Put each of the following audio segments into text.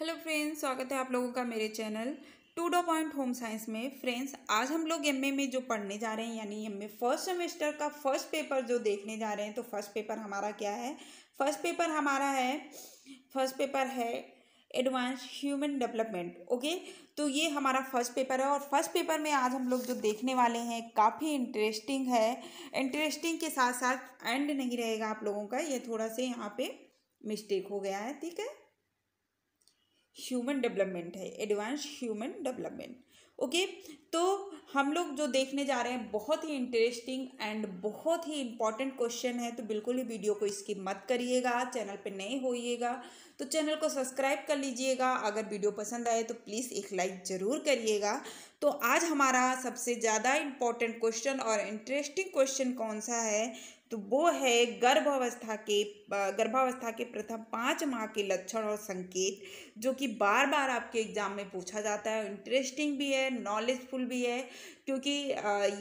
Hello friends स्वागत है आप लोगों का मेरे channel to do point home science में फ्रेंड्स आज हम लोग एम में जो पढ़ने जा रहे हैं यानी एम फर्स्ट सेमेस्टर का फर्स्ट पेपर जो देखने जा रहे हैं तो फर्स्ट पेपर हमारा क्या है फर्स्ट पेपर हमारा है फर्स्ट पेपर है एडवांस ह्यूमन डेवलपमेंट ओके तो ये हमारा फर्स्ट पेपर है और फर्स्ट पेपर में आज हम लोग जो देखने वाले हैं काफ़ी इंटरेस्टिंग है इंटरेस्टिंग के साथ साथ एंड नहीं रहेगा आप लोगों का ये थोड़ा से यहाँ पे मिस्टेक हो गया है ठीक है ह्यूमन डेवलपमेंट है एडवांस ह्यूमन डेवलपमेंट ओके तो हम लोग जो देखने जा रहे हैं बहुत ही इंटरेस्टिंग एंड बहुत ही इंपॉर्टेंट क्वेश्चन है तो बिल्कुल ही वीडियो को स्किप मत करिएगा चैनल पे नए होइएगा तो चैनल को सब्सक्राइब कर लीजिएगा अगर वीडियो पसंद आए तो प्लीज़ एक लाइक ज़रूर करिएगा तो आज हमारा सबसे ज़्यादा इम्पॉर्टेंट क्वेश्चन और इंटरेस्टिंग क्वेश्चन कौन सा है तो वो है गर्भावस्था के गर्भावस्था के प्रथम पाँच माह के लक्षण और संकेत जो कि बार बार आपके एग्जाम में पूछा जाता है इंटरेस्टिंग भी है नॉलेजफुल भी है क्योंकि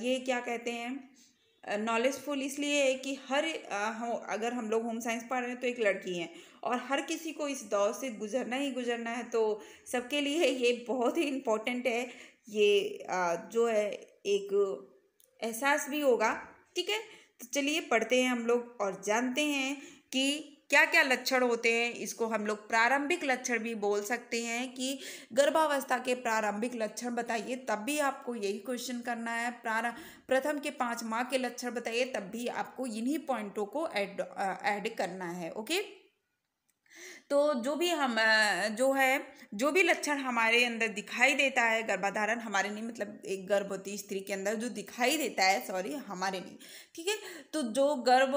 ये क्या कहते हैं नॉलेजफुल इसलिए है कि हर अगर हम लोग होम साइंस पढ़ रहे हैं तो एक लड़की हैं और हर किसी को इस दौर से गुजरना ही गुजरना है तो सबके लिए ये बहुत ही इम्पोर्टेंट है ये जो है एक एहसास भी होगा ठीक है तो चलिए पढ़ते हैं हम लोग और जानते हैं कि क्या क्या लक्षण होते हैं इसको हम लोग प्रारंभिक लक्षण भी बोल सकते हैं कि गर्भावस्था के प्रारंभिक लक्षण बताइए तब भी आपको यही क्वेश्चन करना है प्रारंभ प्रथम के पाँच माह के लक्षण बताइए तब भी आपको इन्हीं पॉइंटों को ऐड ऐड करना है ओके तो जो भी हम जो है जो भी लक्षण हमारे अंदर दिखाई देता है गर्भाधारण हमारे नहीं मतलब एक गर्भवती स्त्री के अंदर जो दिखाई देता है सॉरी हमारे नहीं ठीक है तो जो गर्भ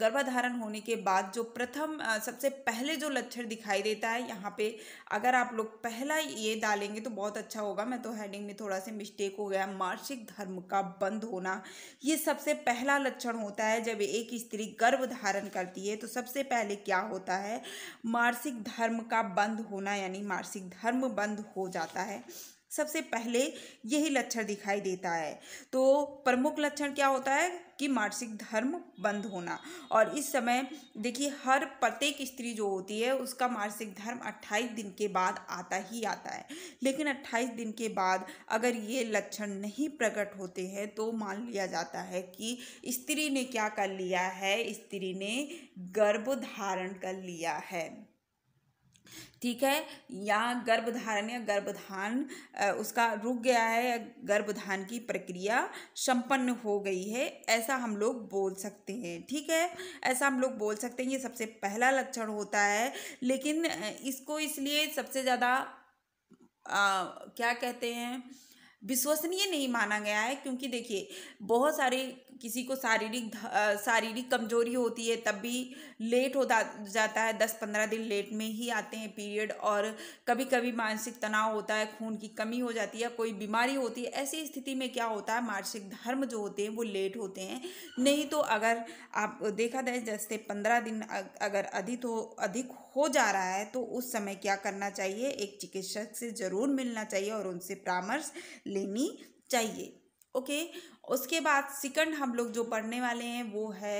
गर्भाधारण होने के बाद जो प्रथम सबसे पहले जो लक्षण दिखाई देता है यहाँ पे अगर आप लोग पहला ये डालेंगे तो बहुत अच्छा होगा मैं तो हेडिंग में थोड़ा सा मिस्टेक हो गया मार्सिक धर्म का बंद होना ये सबसे पहला लक्षण होता है जब एक स्त्री गर्भ धारण करती है तो सबसे पहले क्या होता है मानसिक धर्म का बंद होना यानी मानसिक धर्म बंद हो जाता है सबसे पहले यही लक्षण दिखाई देता है तो प्रमुख लक्षण क्या होता है कि मानसिक धर्म बंद होना और इस समय देखिए हर प्रत्येक स्त्री जो होती है उसका मानसिक धर्म 28 दिन के बाद आता ही आता है लेकिन 28 दिन के बाद अगर ये लक्षण नहीं प्रकट होते हैं तो मान लिया जाता है कि स्त्री ने क्या कर लिया है स्त्री ने गर्भ धारण कर लिया है ठीक है या गर्भधारण या गर्भधान उसका रुक गया है या गर्भधान की प्रक्रिया संपन्न हो गई है ऐसा हम लोग बोल सकते हैं ठीक है ऐसा हम लोग बोल सकते हैं ये सबसे पहला लक्षण होता है लेकिन इसको इसलिए सबसे ज़्यादा क्या कहते हैं विश्वसनीय नहीं माना गया है क्योंकि देखिए बहुत सारे किसी को शारीरिक शारीरिक कमजोरी होती है तब भी लेट हो जाता है दस पंद्रह दिन लेट में ही आते हैं पीरियड और कभी कभी मानसिक तनाव होता है खून की कमी हो जाती है कोई बीमारी होती है ऐसी स्थिति में क्या होता है मानसिक धर्म जो होते हैं वो लेट होते हैं नहीं तो अगर आप देखा जाए जैसे पंद्रह दिन अगर अधिक हो अधिक हो जा रहा है तो उस समय क्या करना चाहिए एक चिकित्सक से ज़रूर मिलना चाहिए और उनसे परामर्श लेनी चाहिए ओके उसके बाद सेकंड हम लोग जो पढ़ने वाले हैं वो है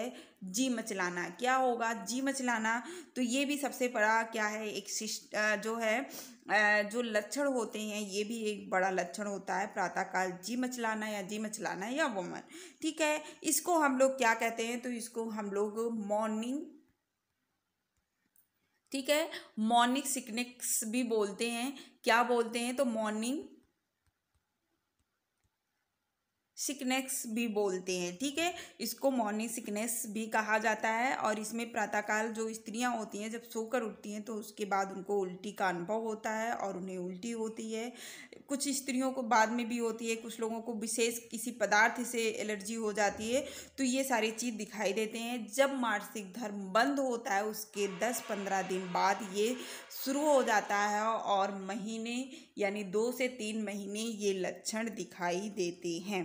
जी मचलाना क्या होगा जी मचलाना तो ये भी सबसे बड़ा क्या है एक शिष्ट जो है जो लक्षण होते हैं ये भी एक बड़ा लक्षण होता है प्रातःकाल जी मचलाना या जी मचलाना या वमन ठीक है इसको हम लोग क्या कहते हैं तो इसको हम लोग मॉर्निंग ठीक है मॉर्निंग सिकनेस भी बोलते हैं क्या बोलते हैं तो मॉर्निंग सिकनेस भी बोलते हैं ठीक है इसको मॉर्निंग सिकनेस भी कहा जाता है और इसमें प्रातःकाल जो स्त्रियां होती हैं जब सोकर उठती हैं तो उसके बाद उनको उल्टी का अनुभव होता है और उन्हें उल्टी होती है कुछ स्त्रियों को बाद में भी होती है कुछ लोगों को विशेष किसी पदार्थ से एलर्जी हो जाती है तो ये सारी चीज़ दिखाई देते हैं जब मानसिक धर्म बंद होता है उसके दस पंद्रह दिन बाद ये शुरू हो जाता है और महीने यानी दो से तीन महीने ये लक्षण दिखाई देते हैं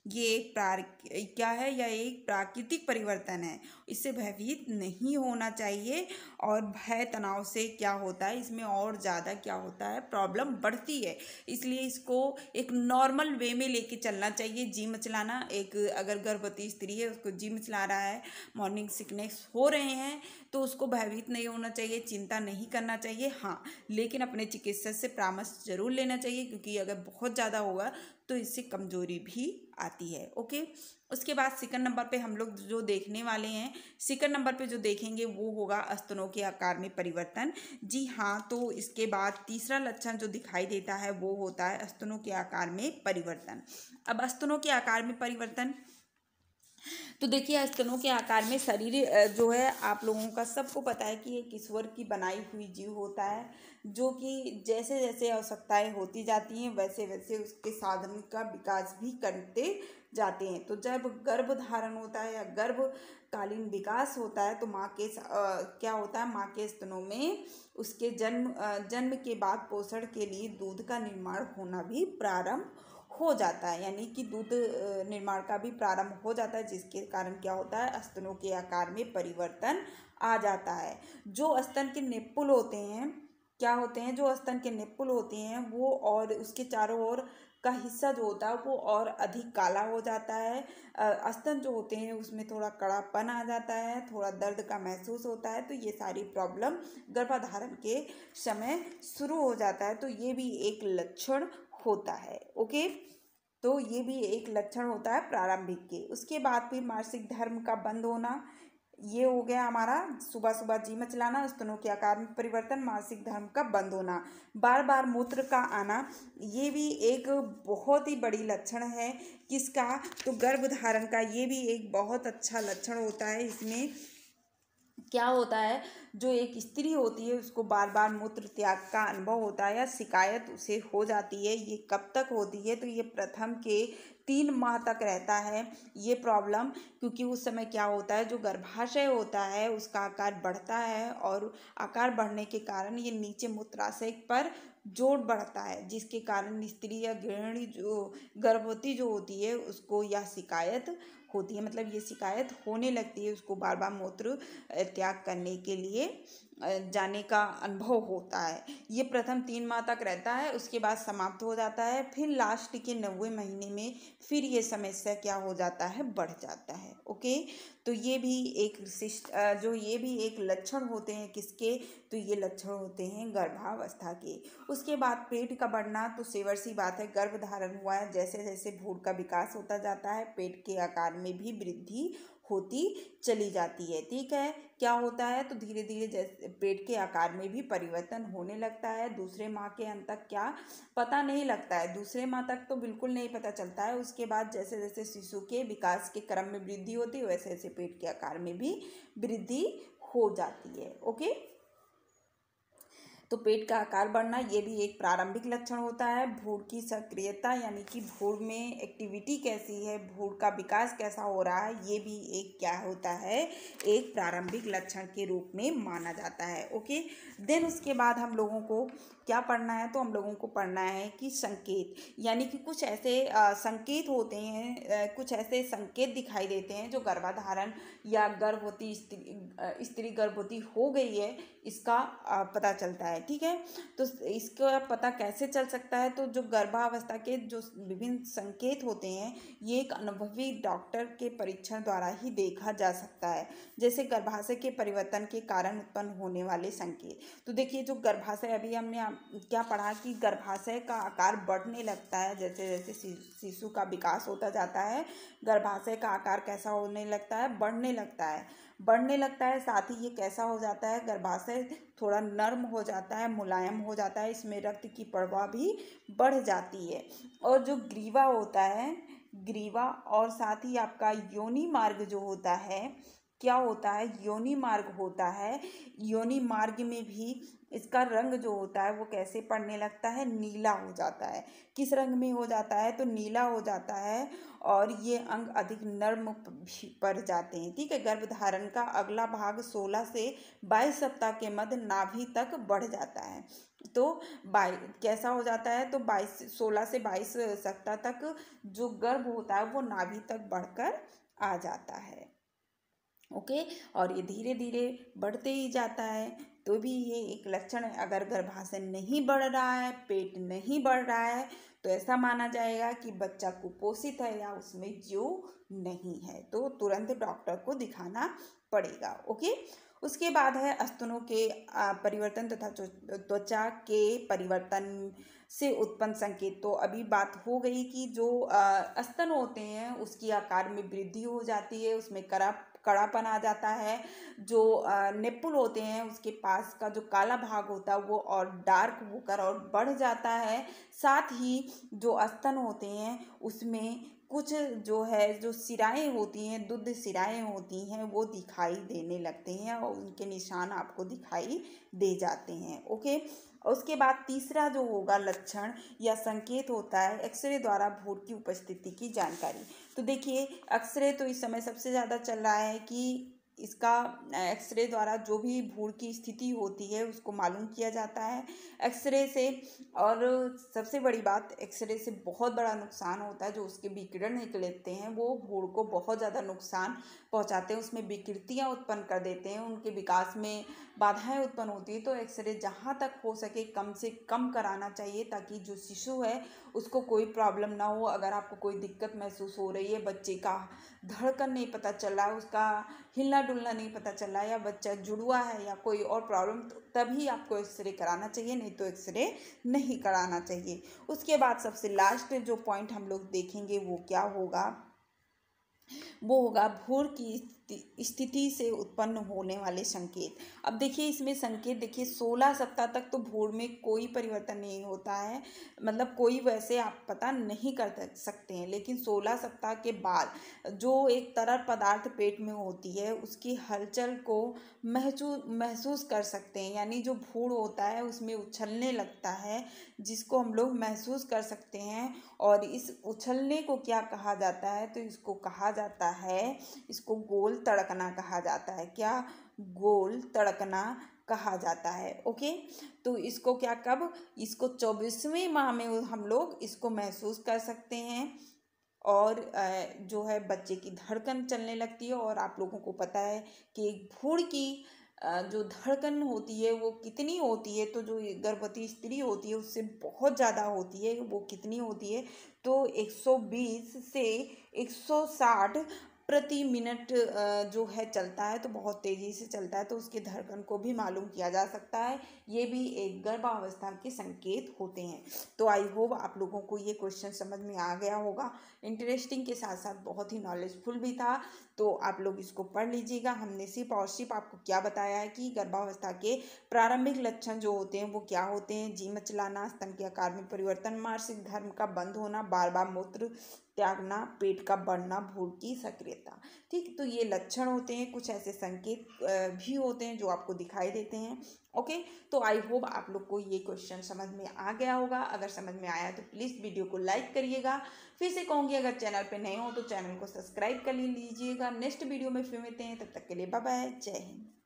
ये एक प्रार क्या है या एक प्राकृतिक परिवर्तन है इससे भयभीत नहीं होना चाहिए और भय तनाव से क्या होता है इसमें और ज़्यादा क्या होता है प्रॉब्लम बढ़ती है इसलिए इसको एक नॉर्मल वे में लेके चलना चाहिए जिम चलाना एक अगर गर्भवती स्त्री है उसको जिम चला रहा है मॉर्निंग सिकनेस हो रहे हैं तो उसको भयभीत नहीं होना चाहिए चिंता नहीं करना चाहिए हाँ लेकिन अपने चिकित्सक से परामर्श जरूर लेना चाहिए क्योंकि अगर बहुत ज़्यादा होगा तो इससे कमजोरी भी आती आती है ओके उसके बाद सेकंड नंबर पे हम लोग जो देखने वाले हैं सेकंड नंबर पे जो देखेंगे वो होगा अस्तनों के आकार में परिवर्तन जी हाँ तो इसके बाद तीसरा लक्षण जो दिखाई देता है वो होता है अस्तनों के आकार में परिवर्तन अब अस्तनों के आकार में परिवर्तन तो देखिए स्तनों के आकार में शरीर जो है आप लोगों का सबको पता है कि एक ईश्वर की बनाई हुई जीव होता है जो कि जैसे जैसे आवश्यकताएँ होती जाती हैं वैसे वैसे उसके साधन का विकास भी करते जाते हैं तो जब गर्भ धारण होता है या गर्भकालीन विकास होता है तो माँ के आ, क्या होता है माँ के स्तनों में उसके जन्म आ, जन्म के बाद पोषण के लिए दूध का निर्माण होना भी प्रारंभ हो जाता है यानी कि दूध निर्माण का भी प्रारंभ हो जाता है जिसके कारण क्या होता है स्तनों के आकार में परिवर्तन आ जाता है जो स्तन के निपुल होते हैं क्या होते हैं जो स्तन के निपुल होते हैं वो और उसके चारों ओर का हिस्सा जो होता है वो और अधिक काला हो जाता है अस्तन जो होते हैं उसमें थोड़ा कड़ापन आ जाता है थोड़ा दर्द का महसूस होता है तो ये सारी प्रॉब्लम गर्भाधारण के समय शुरू हो जाता है तो ये भी एक लक्षण होता है ओके तो ये भी एक लक्षण होता है प्रारंभिक के उसके बाद फिर मानसिक धर्म का बंद होना ये हो गया हमारा सुबह सुबह जी चलाना स्तनों के आकार में परिवर्तन मानसिक धर्म का बंद होना बार बार मूत्र का आना ये भी एक बहुत ही बड़ी लक्षण है किसका तो गर्भ धारण का ये भी एक बहुत अच्छा लक्षण होता है इसमें क्या होता है जो एक स्त्री होती है उसको बार बार मूत्र त्याग का अनुभव होता है या शिकायत उसे हो जाती है ये कब तक होती है तो ये प्रथम के तीन माह तक रहता है ये प्रॉब्लम क्योंकि उस समय क्या होता है जो गर्भाशय होता है उसका आकार बढ़ता है और आकार बढ़ने के कारण ये नीचे मूत्राशय पर जोड़ बढ़ता है जिसके कारण स्त्री या गृहिणी जो गर्भवती जो होती है उसको यह शिकायत होती है मतलब ये शिकायत होने लगती है उसको बार बार मूत्र त्याग करने के लिए जाने का अनुभव होता है ये प्रथम तीन माह तक रहता है उसके बाद समाप्त हो जाता है फिर लास्ट के नब्बे महीने में फिर ये समस्या क्या हो जाता है बढ़ जाता है ओके तो ये भी एक शिष्ट जो ये भी एक लक्षण होते हैं किसके तो ये लक्षण होते हैं गर्भावस्था के उसके बाद पेट का बढ़ना तो सेवर सी बात है गर्भ धारण हुआ है जैसे जैसे भूर का विकास होता जाता है पेट के आकार में भी वृद्धि होती चली जाती है ठीक है क्या होता है तो धीरे धीरे जैसे पेट के आकार में भी परिवर्तन होने लगता है दूसरे माह के अंत तक क्या पता नहीं लगता है दूसरे माह तक तो बिल्कुल नहीं पता चलता है उसके बाद जैसे जैसे शिशु के विकास के क्रम में वृद्धि होती है वैसे वैसे पेट के आकार में भी वृद्धि हो जाती है ओके तो पेट का आकार बढ़ना ये भी एक प्रारंभिक लक्षण होता है भूर की सक्रियता यानी कि भूड़ में एक्टिविटी कैसी है भूड़ का विकास कैसा हो रहा है ये भी एक क्या होता है एक प्रारंभिक लक्षण के रूप में माना जाता है ओके देन उसके बाद हम लोगों को क्या पढ़ना है तो हम लोगों को पढ़ना है कि संकेत यानी कि कुछ ऐसे आ, संकेत होते हैं आ, कुछ ऐसे संकेत दिखाई देते हैं जो गर्भाधारण या गर्भवती स्त्री स्त्री गर्भवती हो गई है इसका आ, पता चलता है ठीक है तो इसका पता कैसे चल सकता है तो जो गर्भावस्था के जो विभिन्न संकेत होते हैं ये एक अनुभवी डॉक्टर के परीक्षण द्वारा ही देखा जा सकता है जैसे गर्भाशय के परिवर्तन के कारण उत्पन्न होने वाले संकेत तो देखिए जो गर्भाशय अभी हमने क्या पढ़ा कि गर्भाशय का आकार बढ़ने लगता है जैसे जैसे शिशु का विकास होता जाता है गर्भाशय का आकार कैसा होने लगता है बढ़ने लगता है बढ़ने लगता है साथ ही ये कैसा हो जाता है गर्भाशय थोड़ा नर्म हो जाता है मुलायम हो जाता है इसमें रक्त की प्रवाह भी बढ़ जाती है और जो ग्रीवा होता है ग्रीवा और साथ ही आपका योनि मार्ग जो होता है क्या होता है योनि मार्ग होता है योनि मार्ग में भी इसका रंग जो होता है वो कैसे पड़ने लगता है नीला हो जाता है किस रंग में हो जाता है तो नीला हो जाता है और ये अंग अधिक नर्म भी पड़ जाते हैं ठीक है गर्भधारण का अगला भाग 16 से 22 सप्ताह के मध्य नाभि तक बढ़ जाता है तो बाई कैसा हो जाता है तो 22 16 से 22 सप्ताह तक जो गर्भ होता है वो नाभि तक बढ़कर आ जाता है ओके और ये धीरे धीरे बढ़ते ही जाता है तो भी ये एक लक्षण है अगर गर्भाशय नहीं बढ़ रहा है पेट नहीं बढ़ रहा है तो ऐसा माना जाएगा कि बच्चा कुपोषित है या उसमें जीव नहीं है तो तुरंत डॉक्टर को दिखाना पड़ेगा ओके उसके बाद है अस्तनों के परिवर्तन तथा त्वचा के परिवर्तन से उत्पन्न संकेत तो अभी बात हो गई कि जो अस्तन होते हैं उसकी आकार में वृद्धि हो जाती है उसमें करप कड़ापन आ जाता है जो निपुल होते हैं उसके पास का जो काला भाग होता है वो और डार्क होकर और बढ़ जाता है साथ ही जो अस्तन होते हैं उसमें कुछ जो है जो सिराएँ होती हैं दुध सिराएँ होती हैं वो दिखाई देने लगते हैं और उनके निशान आपको दिखाई दे जाते हैं ओके उसके बाद तीसरा जो होगा लक्षण या संकेत होता है एक्सरे द्वारा भूर की उपस्थिति की जानकारी तो देखिए एक्सरे तो इस समय सबसे ज़्यादा चल रहा है कि इसका एक्सरे द्वारा जो भी भूड़ की स्थिति होती है उसको मालूम किया जाता है एक्सरे से और सबसे बड़ी बात एक्सरे से बहुत बड़ा नुकसान होता है जो उसके विकिरण निकलते हैं वो भूड़ को बहुत ज़्यादा नुकसान पहुंचाते हैं उसमें विकृतियाँ उत्पन्न कर देते हैं उनके विकास में बाधाएं उत्पन्न होती हैं तो एक्सरे जहाँ तक हो सके कम से कम कराना चाहिए ताकि जो शिशु है उसको कोई प्रॉब्लम ना हो अगर आपको कोई दिक्कत महसूस हो रही है बच्चे का धड़कन नहीं पता चल रहा है उसका हिलना डुलना नहीं पता चल रहा है या बच्चा जुड़वा है या कोई और प्रॉब्लम तो तभी आपको एक्सरे कराना चाहिए नहीं तो एक्सरे नहीं कराना चाहिए उसके बाद सबसे लास्ट जो पॉइंट हम लोग देखेंगे वो क्या होगा वो होगा भूर की स्थिति से उत्पन्न होने वाले संकेत अब देखिए इसमें संकेत देखिए सोलह सप्ताह तक तो भोर में कोई परिवर्तन नहीं होता है मतलब कोई वैसे आप पता नहीं कर सकते हैं लेकिन सोलह सप्ताह के बाद जो एक तरल पदार्थ पेट में होती है उसकी हलचल को महसूस महसूस कर सकते हैं यानी जो भूड़ होता है उसमें उछलने लगता है जिसको हम लोग महसूस कर सकते हैं और इस उछलने को क्या कहा जाता है तो इसको कहा जाता है इसको गोल तड़कना कहा जाता है क्या गोल तड़कना कहा जाता है ओके तो इसको क्या कब इसको चौबीसवें माह में हम लोग इसको महसूस कर सकते हैं और जो है बच्चे की धड़कन चलने लगती है और आप लोगों को पता है कि भूड़ की जो धड़कन होती है वो कितनी होती है तो जो गर्भवती स्त्री होती है उससे बहुत ज़्यादा होती है वो कितनी होती है तो 120 से 160 प्रति मिनट जो है चलता है तो बहुत तेज़ी से चलता है तो उसके धड़कन को भी मालूम किया जा सकता है ये भी एक गर्भावस्था के संकेत होते हैं तो आई होप आप लोगों को ये क्वेश्चन समझ में आ गया होगा इंटरेस्टिंग के साथ साथ बहुत ही नॉलेजफुल भी था तो आप लोग इसको पढ़ लीजिएगा हमने सिर्फ और सिर्फ आपको क्या बताया है कि गर्भावस्था के प्रारंभिक लक्षण जो होते हैं वो क्या होते हैं जी मचलाना स्तन के आकार में परिवर्तन मार्सिक धर्म का बंद होना बार बार मूत्र त्यागना पेट का बढ़ना भूल की सक्रियता ठीक तो ये लक्षण होते हैं कुछ ऐसे संकेत भी होते हैं जो आपको दिखाई देते हैं ओके okay? तो आई होप आप लोग को ये क्वेश्चन समझ में आ गया होगा अगर समझ में आया तो प्लीज़ वीडियो को लाइक करिएगा फिर से कहूँगी अगर चैनल पे नए हो तो चैनल को सब्सक्राइब कर लीजिएगा नेक्स्ट वीडियो में फिर मिलते हैं तब तक के लिए बाय जय हिंद